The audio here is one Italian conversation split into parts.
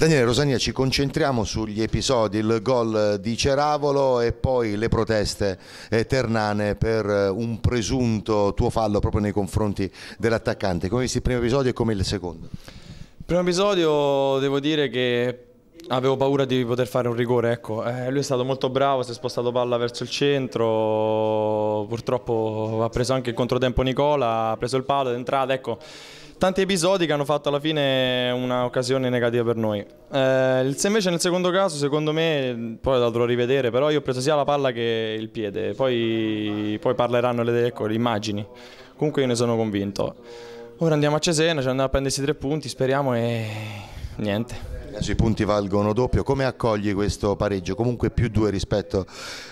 Daniele Rosania, ci concentriamo sugli episodi, il gol di Ceravolo e poi le proteste eh, ternane per eh, un presunto tuo fallo proprio nei confronti dell'attaccante. Come visti il primo episodio e come il secondo? Il primo episodio devo dire che avevo paura di poter fare un rigore, ecco. eh, lui è stato molto bravo, si è spostato palla verso il centro, purtroppo ha preso anche il controtempo Nicola, ha preso il palo, è entrata, ecco tanti episodi che hanno fatto alla fine un'occasione negativa per noi. Eh, se invece nel secondo caso, secondo me, poi lo dovrò rivedere, però io ho preso sia la palla che il piede, poi, poi parleranno le, ecco, le immagini. Comunque io ne sono convinto. Ora andiamo a Cesena, ci andiamo a prendersi tre punti, speriamo e niente. Eh, I punti valgono doppio, come accogli questo pareggio? Comunque più due rispetto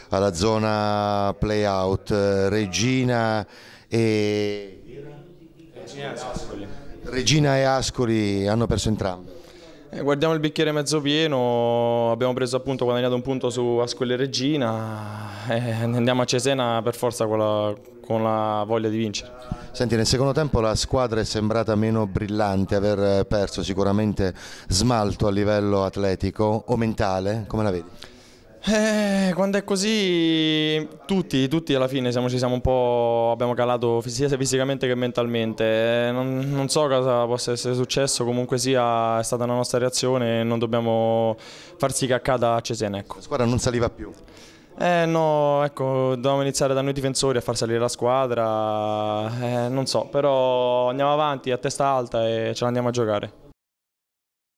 alla zona play-out, eh, Regina e Regina e Ascoli. Regina e Ascoli hanno perso entrambe. Eh, guardiamo il bicchiere mezzo pieno, abbiamo preso appunto guadagnato un punto su Ascoli e Regina eh, e andiamo a Cesena per forza con la, con la voglia di vincere. Senti, nel secondo tempo la squadra è sembrata meno brillante, aver perso sicuramente smalto a livello atletico o mentale, come la vedi? Eh, quando è così, tutti, tutti alla fine siamo, ci siamo un po', abbiamo calato sia fisicamente che mentalmente. Eh, non, non, so cosa possa essere successo, comunque sia è stata una nostra reazione e non dobbiamo far sì che accada a Cesena. Ecco. La squadra non saliva più. Eh no, ecco, dovevamo iniziare da noi difensori a far salire la squadra, eh, non so, però andiamo avanti a testa alta e ce la andiamo a giocare.